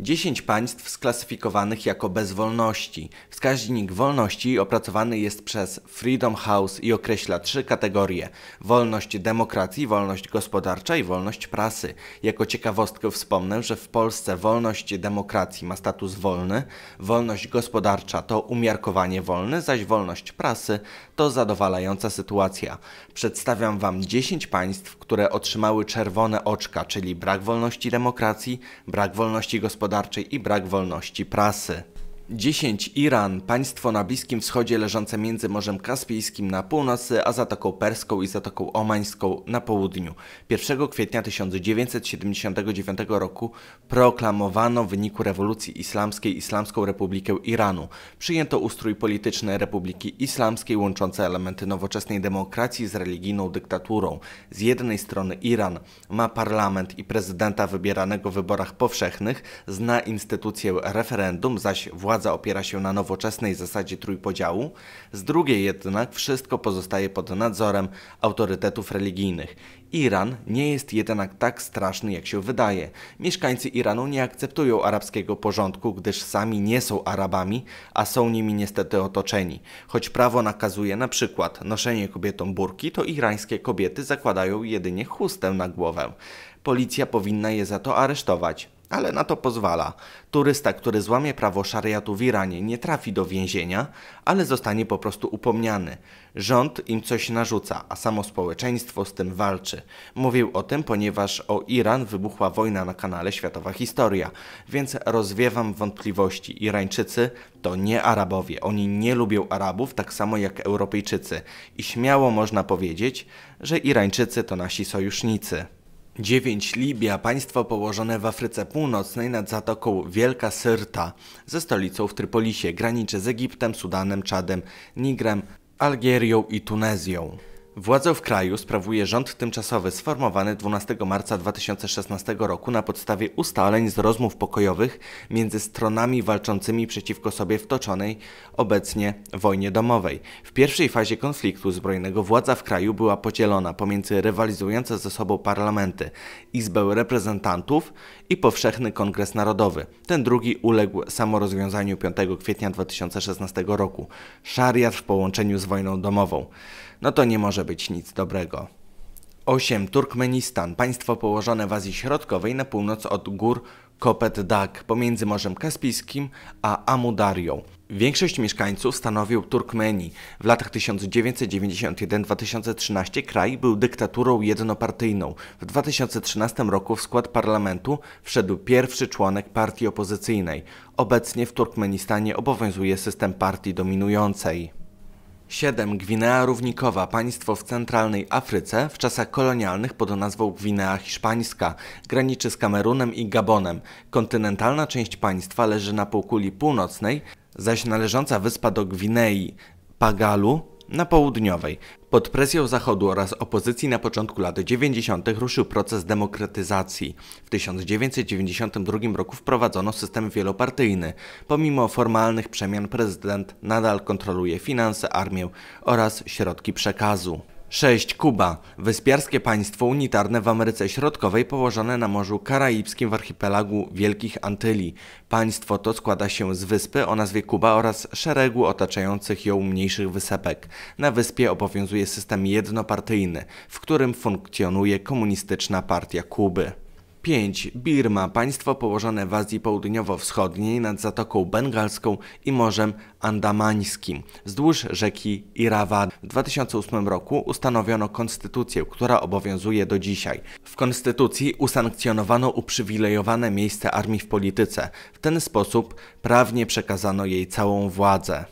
10 państw sklasyfikowanych jako bez wolności. Wskaźnik wolności opracowany jest przez Freedom House i określa trzy kategorie: wolność demokracji, wolność gospodarcza i wolność prasy. Jako ciekawostkę wspomnę, że w Polsce wolność demokracji ma status wolny, wolność gospodarcza to umiarkowanie wolny, zaś wolność prasy to zadowalająca sytuacja. Przedstawiam Wam 10 państw, które otrzymały czerwone oczka, czyli brak wolności demokracji, brak wolności gospodarczej gospodarczej i brak wolności prasy. 10. Iran, państwo na Bliskim Wschodzie leżące między Morzem Kaspijskim na północy, a Zatoką Perską i Zatoką Omańską na południu. 1 kwietnia 1979 roku proklamowano w wyniku rewolucji islamskiej Islamską Republikę Iranu. Przyjęto ustrój polityczny Republiki Islamskiej łączący elementy nowoczesnej demokracji z religijną dyktaturą. Z jednej strony Iran ma parlament i prezydenta wybieranego w wyborach powszechnych, zna instytucję referendum, zaś władze władza opiera się na nowoczesnej zasadzie trójpodziału, z drugiej jednak wszystko pozostaje pod nadzorem autorytetów religijnych. Iran nie jest jednak tak straszny, jak się wydaje. Mieszkańcy Iranu nie akceptują arabskiego porządku, gdyż sami nie są Arabami, a są nimi niestety otoczeni. Choć prawo nakazuje na przykład noszenie kobietom burki, to irańskie kobiety zakładają jedynie chustę na głowę. Policja powinna je za to aresztować ale na to pozwala. Turysta, który złamie prawo szariatu w Iranie, nie trafi do więzienia, ale zostanie po prostu upomniany. Rząd im coś narzuca, a samo społeczeństwo z tym walczy. Mówił o tym, ponieważ o Iran wybuchła wojna na kanale Światowa Historia, więc rozwiewam wątpliwości. Irańczycy to nie Arabowie. Oni nie lubią Arabów tak samo jak Europejczycy. I śmiało można powiedzieć, że Irańczycy to nasi sojusznicy. 9. Libia, państwo położone w Afryce Północnej nad zatoką Wielka Syrta, ze stolicą w Trypolisie, graniczy z Egiptem, Sudanem, Czadem, Nigrem, Algierią i Tunezją. Władzę w kraju sprawuje rząd tymczasowy sformowany 12 marca 2016 roku na podstawie ustaleń z rozmów pokojowych między stronami walczącymi przeciwko sobie w toczonej obecnie wojnie domowej. W pierwszej fazie konfliktu zbrojnego władza w kraju była podzielona pomiędzy rywalizujące ze sobą parlamenty, Izbę Reprezentantów i Powszechny Kongres Narodowy. Ten drugi uległ samorozwiązaniu 5 kwietnia 2016 roku. Szariat w połączeniu z wojną domową. No to nie może być nic dobrego. 8. Turkmenistan, państwo położone w Azji Środkowej na północ od gór Kopet Dag pomiędzy Morzem Kaspijskim a Amudarią. Większość mieszkańców stanowił Turkmeni. W latach 1991-2013 kraj był dyktaturą jednopartyjną. W 2013 roku w skład parlamentu wszedł pierwszy członek partii opozycyjnej. Obecnie w Turkmenistanie obowiązuje system partii dominującej. 7. Gwinea Równikowa, państwo w centralnej Afryce, w czasach kolonialnych pod nazwą Gwinea Hiszpańska, graniczy z Kamerunem i Gabonem. Kontynentalna część państwa leży na półkuli północnej, zaś należąca wyspa do Gwinei, Pagalu, na południowej. Pod presją Zachodu oraz opozycji na początku lat 90. ruszył proces demokratyzacji. W 1992 roku wprowadzono system wielopartyjny. Pomimo formalnych przemian prezydent nadal kontroluje finanse, armię oraz środki przekazu. 6. Kuba. Wyspiarskie państwo unitarne w Ameryce Środkowej położone na Morzu Karaibskim w archipelagu Wielkich Antyli. Państwo to składa się z wyspy o nazwie Kuba oraz szeregu otaczających ją mniejszych wysepek. Na wyspie obowiązuje system jednopartyjny, w którym funkcjonuje komunistyczna partia Kuby. 5. Birma, państwo położone w Azji Południowo-Wschodniej nad Zatoką Bengalską i Morzem Andamańskim, wzdłuż rzeki Irrawaddy. W 2008 roku ustanowiono konstytucję, która obowiązuje do dzisiaj. W konstytucji usankcjonowano uprzywilejowane miejsce armii w polityce. W ten sposób prawnie przekazano jej całą władzę.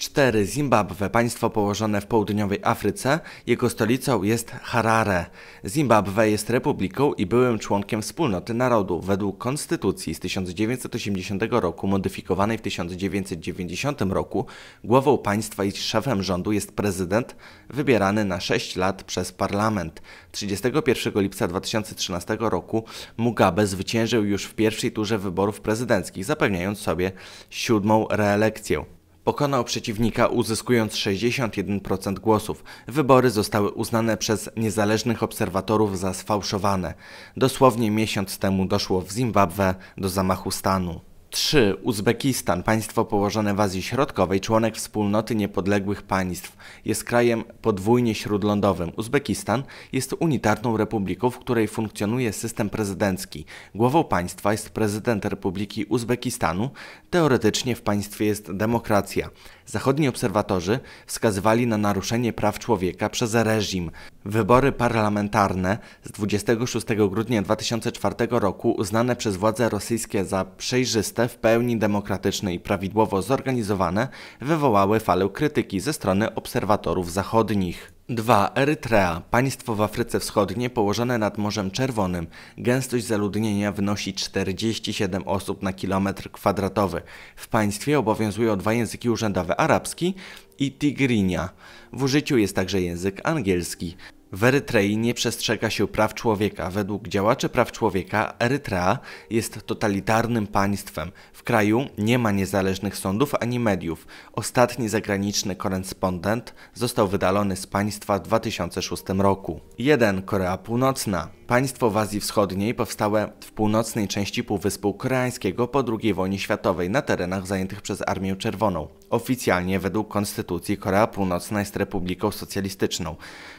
4. Zimbabwe, państwo położone w południowej Afryce. Jego stolicą jest Harare. Zimbabwe jest republiką i byłym członkiem Wspólnoty Narodu według konstytucji z 1980 roku, modyfikowanej w 1990 roku. Głową państwa i szefem rządu jest prezydent wybierany na 6 lat przez parlament. 31 lipca 2013 roku Mugabe zwyciężył już w pierwszej turze wyborów prezydenckich, zapewniając sobie siódmą reelekcję pokonał przeciwnika uzyskując 61% głosów. Wybory zostały uznane przez niezależnych obserwatorów za sfałszowane. Dosłownie miesiąc temu doszło w Zimbabwe do zamachu stanu. 3. Uzbekistan, państwo położone w Azji Środkowej, członek wspólnoty niepodległych państw, jest krajem podwójnie śródlądowym. Uzbekistan jest unitarną republiką, w której funkcjonuje system prezydencki. Głową państwa jest prezydent Republiki Uzbekistanu. Teoretycznie w państwie jest demokracja. Zachodni obserwatorzy wskazywali na naruszenie praw człowieka przez reżim. Wybory parlamentarne z 26 grudnia 2004 roku uznane przez władze rosyjskie za przejrzyste, w pełni demokratyczne i prawidłowo zorganizowane wywołały falę krytyki ze strony obserwatorów zachodnich. 2. Erytrea, państwo w Afryce Wschodniej położone nad Morzem Czerwonym. Gęstość zaludnienia wynosi 47 osób na kilometr kwadratowy. W państwie obowiązują dwa języki urzędowe arabski i tigrinia. W użyciu jest także język angielski. W Erytrei nie przestrzega się praw człowieka. Według działaczy praw człowieka Erytrea jest totalitarnym państwem. W kraju nie ma niezależnych sądów ani mediów. Ostatni zagraniczny korespondent został wydalony z państwa w 2006 roku. 1. Korea Północna. Państwo w Azji Wschodniej powstałe w północnej części Półwyspu Koreańskiego po II wojnie światowej na terenach zajętych przez Armię Czerwoną. Oficjalnie według konstytucji Korea Północna jest republiką socjalistyczną.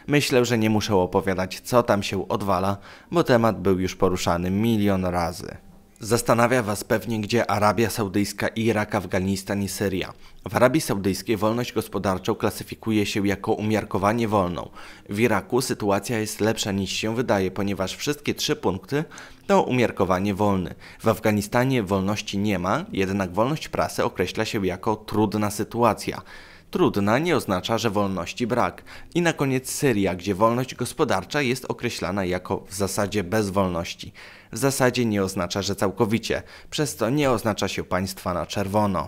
Myślę, że nie muszę opowiadać, co tam się odwala, bo temat był już poruszany milion razy. Zastanawia Was pewnie, gdzie Arabia Saudyjska, Irak, Afganistan i Syria. W Arabii Saudyjskiej wolność gospodarczą klasyfikuje się jako umiarkowanie wolną. W Iraku sytuacja jest lepsza niż się wydaje, ponieważ wszystkie trzy punkty to umiarkowanie wolny. W Afganistanie wolności nie ma, jednak wolność prasy określa się jako trudna sytuacja. Trudna nie oznacza, że wolności brak. I na koniec Syria, gdzie wolność gospodarcza jest określana jako w zasadzie bez wolności. W zasadzie nie oznacza, że całkowicie, przez to nie oznacza się państwa na czerwono.